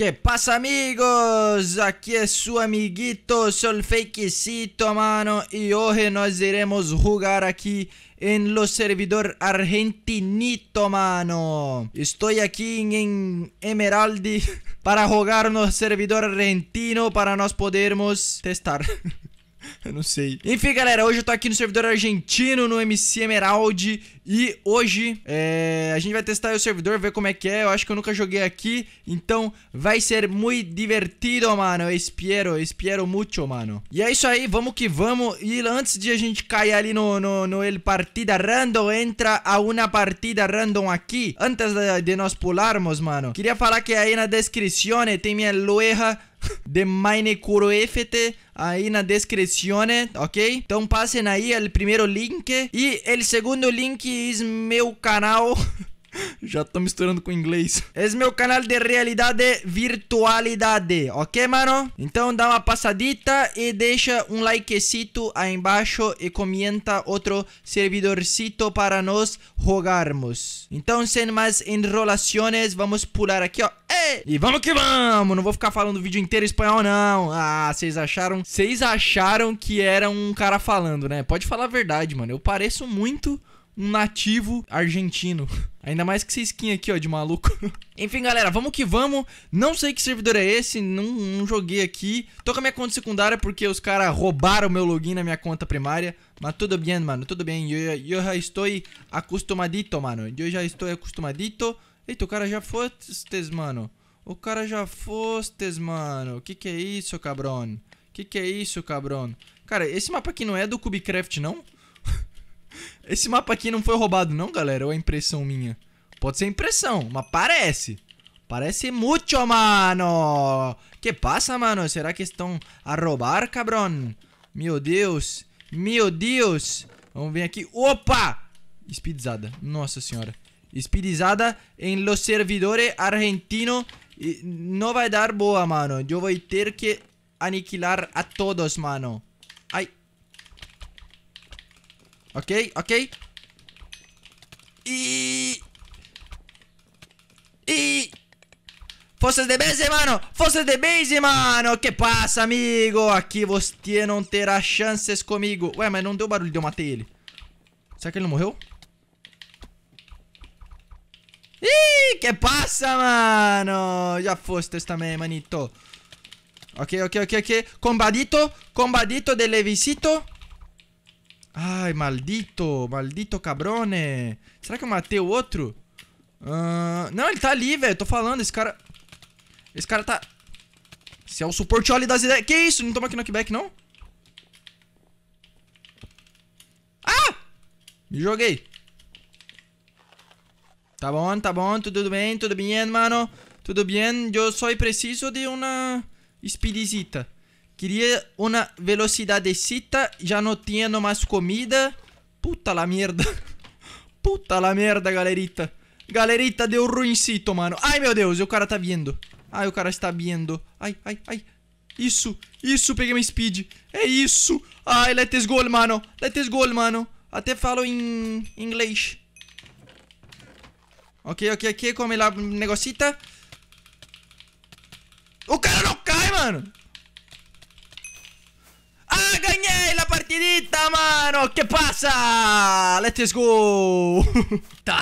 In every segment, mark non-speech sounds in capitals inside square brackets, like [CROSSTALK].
¿Qué pasa amigos? Aquí es su amiguito Solfakecito mano y hoy nos iremos jugar aquí en los servidor argentinito mano Estoy aquí en Emeraldi [LAUGHS] para jugar en los servidor argentino para nos podermos testar [LAUGHS] [LAUGHS] Eu não sei. Enfim, galera, hoje eu tô aqui no servidor argentino, no MC Emerald. E hoje é, a gente vai testar o servidor, ver como é que é. Eu acho que eu nunca joguei aqui. Então vai ser muito divertido, mano. Eu espero, eu espero muito, mano. E é isso aí, vamos que vamos. E antes de a gente cair ali no, no, no ele partida random, entra a uma partida random aqui. Antes de, de nós pularmos, mano, queria falar que aí na descrição tem minha loja de Minecuro Kuroefete aí na descrição, ok? Então passem aí o primeiro link e o segundo link é meu canal [LAUGHS] [LAUGHS] Já tô misturando com inglês. [LAUGHS] Esse é meu canal de realidade é virtualidade, ok, mano? Então dá uma passadita e deixa um likecito aí embaixo e comenta outro servidorcito para nós rogarmos. Então, sem mais enrolações, vamos pular aqui, ó. E vamos que vamos! Não vou ficar falando o vídeo inteiro em espanhol, não. Ah, vocês acharam... Vocês acharam que era um cara falando, né? Pode falar a verdade, mano. Eu pareço muito um nativo argentino. [LAUGHS] Ainda mais que essa skin aqui, ó, de maluco. [LAUGHS] Enfim, galera, vamos que vamos. Não sei que servidor é esse, não, não joguei aqui. Tô com a minha conta secundária porque os caras roubaram meu login na minha conta primária. Mas tudo bem, mano, tudo bem. Eu, eu já estou acostumadito, mano. Eu já estou acostumadito. Eita, o cara já fostes, mano. O cara já fostes, mano. Que que é isso, cabrão? Que que é isso, cabrão? Cara, esse mapa aqui não é do Cubicraft, Não. Esse mapa aqui não foi roubado não, galera, ou é impressão minha? Pode ser impressão, mas parece. Parece muito, mano. Que passa, mano? Será que estão a roubar, cabrão? Meu Deus. Meu Deus. Vamos vir aqui. Opa! Espidizada! Nossa senhora. Espidizada! em los servidores argentino. Não vai dar boa, mano. Eu vou ter que aniquilar a todos, mano. Ok, ok. E... E... Forças de base, mano! Forças de base, mano! Que passa, amigo? Aqui você não terá chances comigo. Ué, mas não deu barulho de eu matei ele. Será que ele não morreu? Ih, que passa, mano? Já foste também, manito. Ok, ok, ok, ok. Combadito, combadito de levisito. Ai, maldito, maldito cabrone. Será que eu matei o outro? Uh, não, ele tá ali, velho. Tô falando, esse cara... Esse cara tá... Se é o suporte olha das ideias... Que isso? Não toma aqui knockback, não? Ah! Me joguei. Tá bom, tá bom. Tudo bem, tudo bem, mano. Tudo bem. Eu só preciso de uma... Speedzita. Queria uma velocidadecita, já não tinha mais comida. Puta la merda. [LAUGHS] Puta la merda, galerita. Galerita, deu ruimcito, mano. Ai, meu Deus, o cara tá vindo. Ai, o cara está vindo. Ai, ai, ai. Isso, isso, peguei meu speed. É isso. Ai, let us go, mano. Let us go, mano. Até falo em inglês. Ok, ok, ok. Come lá, negocita. O cara não cai, mano ganhei la partidita, mano! Que passa? Let's go! [LAUGHS] tá.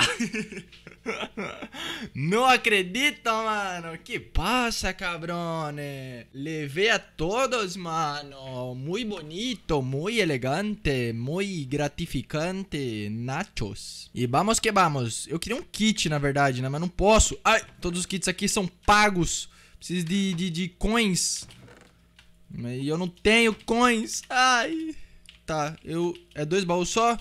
Não acredito, mano. Que passa, cabrone. Levei a todos, mano. Muito bonito, muito elegante, muito gratificante. Nachos. E vamos que vamos. Eu queria um kit, na verdade, né? Mas não posso. Ai, todos os kits aqui são pagos. Preciso de, de, de coins. E eu não tenho coins. Ai. Tá, eu... É dois baús só?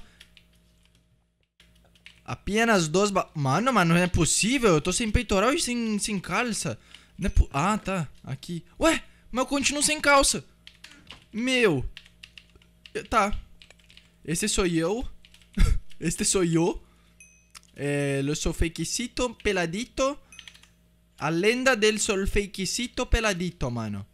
Apenas dois baús. Mano, mas não é possível. Eu tô sem peitoral e sem, sem calça. É po... Ah, tá. Aqui. Ué, mas eu continuo sem calça. Meu. Tá. Esse sou eu. [LAUGHS] este sou eu. é eu sou fakecito peladito. A lenda del sol fakecito peladito, mano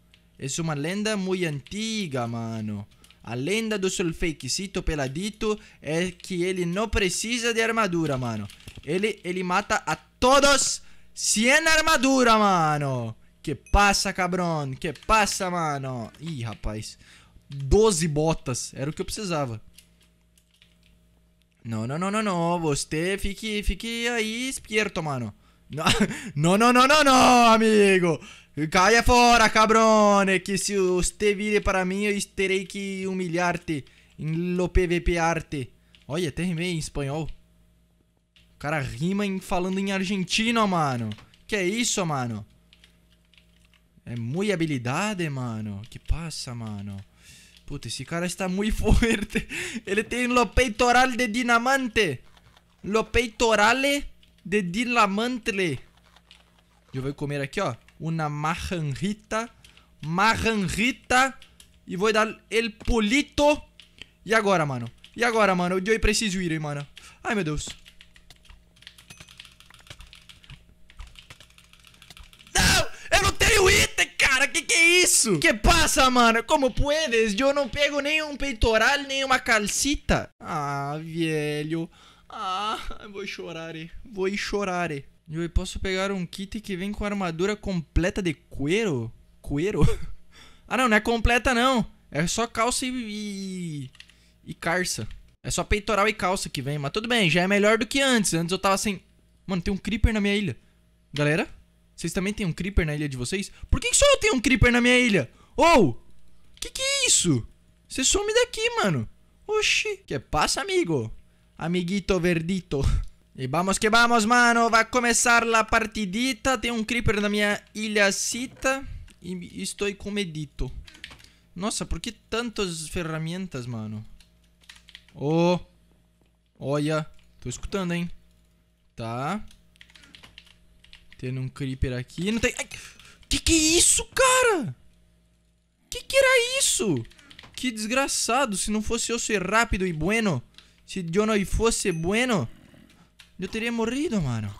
é uma lenda muito antiga, mano. A lenda do cito peladito é que ele não precisa de armadura, mano. Ele, ele mata a todos sem armadura, mano. Que passa, cabrão. Que passa, mano. Ih, rapaz. 12 botas. Era o que eu precisava. Não, não, não, não, não. Você fique, fique aí esperto, mano. [LAUGHS] Não, não, não, não, não, amigo. Caia fora, cabrone, que se você vire para mim, eu terei que humilhar-te. Lo PVP-arte. Olha, até rimei em espanhol. O cara rima em, falando em argentino, mano. Que é isso, mano? É muita habilidade, mano. Que passa, mano? Puta, esse cara está muito [LAUGHS] forte. Ele tem lo peitoral de dinamante. Lo peitorale de dinamante. Eu vou comer aqui, ó uma marranrita, marranrita e vou dar el polito. E agora, mano? E agora, mano? Eu preciso ir, mano. Ai, meu Deus. Não! Eu não tenho item, cara! Que que é isso? Que passa, mano? Como puedes? Eu não pego nenhum peitoral, nenhuma calcita. Ah, velho. Ah, vou chorar. Vou chorar. Eu posso pegar um kit que vem com armadura completa de cuero? Cuero? [LAUGHS] ah, não, não é completa, não. É só calça e... E carça. É só peitoral e calça que vem. Mas tudo bem, já é melhor do que antes. Antes eu tava sem... Mano, tem um creeper na minha ilha. Galera, vocês também tem um creeper na ilha de vocês? Por que, que só eu tenho um creeper na minha ilha? Ou... Oh, que que é isso? Você some daqui, mano. Oxi. Que passa, amigo? Amiguito verdito. [LAUGHS] E vamos que vamos, mano. Vai começar a partidita. Tem um creeper na minha ilhacita. E estou com medito. Nossa, por que tantas ferramentas, mano? Ô. Oh. Olha. Tô escutando, hein. Tá. Tendo um creeper aqui. Não tem... Ai. Que que é isso, cara? Que que era isso? Que desgraçado. Se não fosse eu ser rápido e bueno. Se eu não fosse bueno... Yo teria morrido, mano.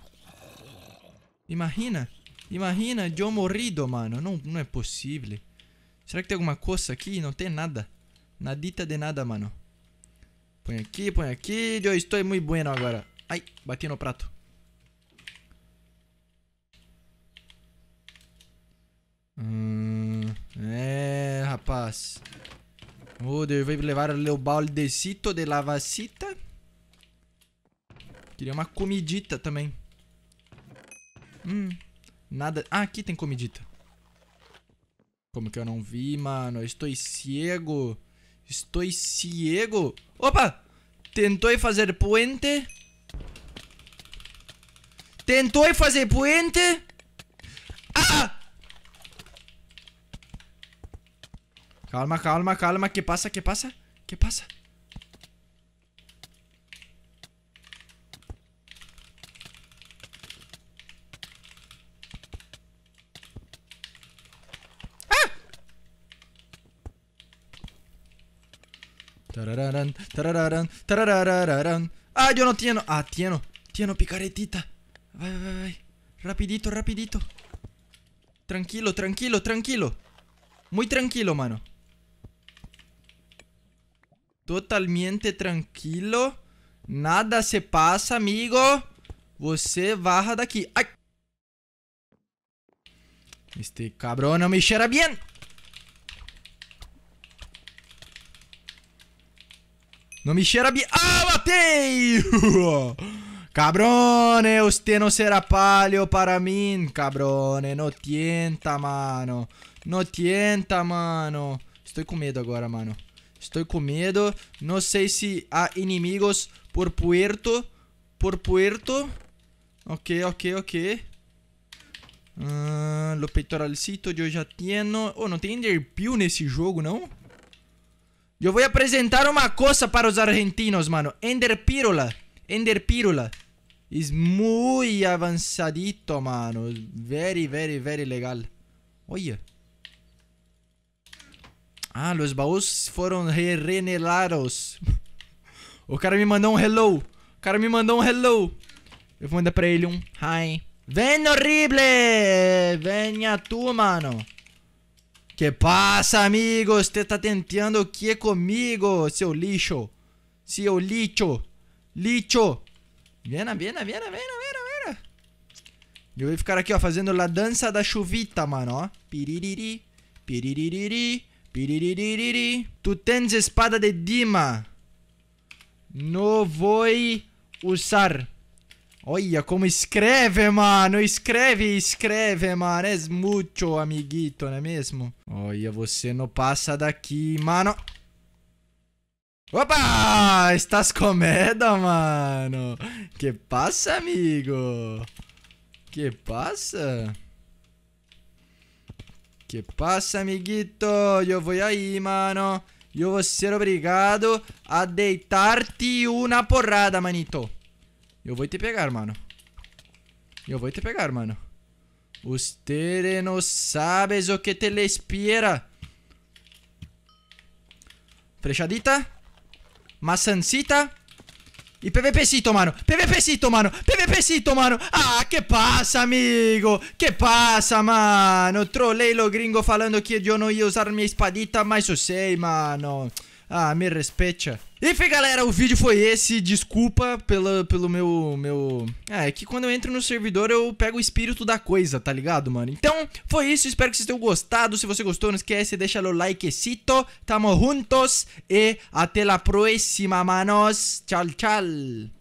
Imagina. Imagina eu morrido, mano. Não, não é possível. Será que tem alguma coisa aqui? Não tem nada. Nadita de nada, mano. Põe aqui, põe aqui. Eu estou muito bueno agora. Ai, bati no prato. Hum, mm, é, eh, rapaz. Oh, eu vou levar o balde de lavacita. Queria uma comidita também. Hum, nada... Ah, aqui tem comidita. Como que eu não vi, mano? Eu estou cego. Estou cego. Opa! Tentou fazer puente. Tentou fazer puente. Ah! Calma, calma, calma. Que passa, que passa? Que passa? Ah, yo no tieno. Ah, tieno. Tieno, picaretita. Vai, vai, vai. Rapidito, rapidito. Tranquilo, tranquilo, tranquilo. Muy tranquilo, mano. Totalmente tranquilo. Nada se pasa, amigo. Você baja de aquí. Este cabrón no me cheira bien. Não me cheira... Bi... Ah, matei! [LAUGHS] Cabrone, você não será palio para mim, cabrone. não tienta, mano. não tienta, mano. Estou com medo agora, mano. Estou com medo. Não sei se há inimigos por puerto. Por puerto. Ok, ok, ok. Uh, lo pectoralcito eu já tenho. Oh, não tem enderpeel nesse jogo, não? Não. Eu vou apresentar uma coisa para os argentinos, mano. Ender pirula, Ender pirula. É muito avançadito, mano. Very, very, very legal. Olha. Ah, os baús foram re renelados. [LAUGHS] o cara me mandou um hello. O cara me mandou um hello. Eu vou mandar pra ele um hi. Vem horrible! Venha tu, mano. Que passa, amigos? Você tá tentando o que comigo, seu lixo? Seu lixo. Lixo. Vena, vena, vena, vena, vena, vena! Eu vou ficar aqui, ó, fazendo a dança da chuvita, mano, ó. ¿ah? Piririri, piririri, piririri. Tu tens espada de Dima. Não vou usar. Olha como escreve, mano. Escreve, escreve, mano. é muito, amiguito, não é mesmo? Olha, você não passa daqui, mano. Opa! Estás comeda, mano. Que passa, amigo? Que passa? Que passa, amiguito? Eu vou aí, mano. Eu vou ser obrigado a deitar-te uma porrada, manito. Eu vou te pegar, mano. Eu vou te pegar, mano. Usted não sabe o que te espera. Frechadita. Maçancita. E PVPcito, mano. PVPcito, mano. PVPcito, mano. Ah, que passa, amigo? Que passa, mano? Trolei o gringo falando que eu não ia usar minha espadita, mas eu sei, mano. Ah, me respeita. Enfim, galera, o vídeo foi esse. Desculpa pela, pelo meu, meu. É, é que quando eu entro no servidor eu pego o espírito da coisa, tá ligado, mano? Então, foi isso. Espero que vocês tenham gostado. Se você gostou, não esquece, deixa o likecito. Tamo juntos e até la próxima, manos. Tchau, tchau.